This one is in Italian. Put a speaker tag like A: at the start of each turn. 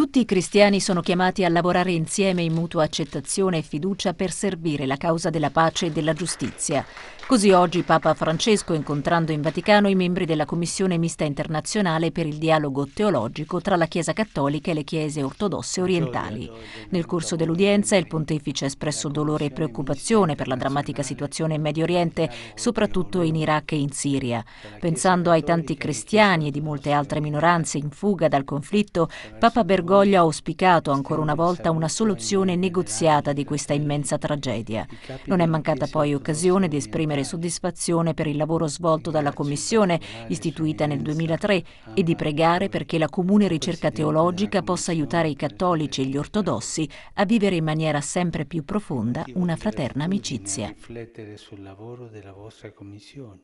A: Tutti i cristiani sono chiamati a lavorare insieme in mutua accettazione e fiducia per servire la causa della pace e della giustizia. Così oggi Papa Francesco, incontrando in Vaticano i membri della Commissione Mista Internazionale per il dialogo teologico tra la Chiesa Cattolica e le Chiese ortodosse orientali. Nel corso dell'udienza il pontefice ha espresso dolore e preoccupazione per la drammatica situazione in Medio Oriente, soprattutto in Iraq e in Siria. Pensando ai tanti cristiani e di molte altre minoranze in fuga dal conflitto, Papa Bergoglio Malgoglia ha auspicato ancora una volta una soluzione negoziata di questa immensa tragedia. Non è mancata poi occasione di esprimere soddisfazione per il lavoro svolto dalla Commissione, istituita nel 2003, e di pregare perché la comune ricerca teologica possa aiutare i cattolici e gli ortodossi a vivere in maniera sempre
B: più profonda una fraterna amicizia.
C: Riflettere sul lavoro della vostra Commissione.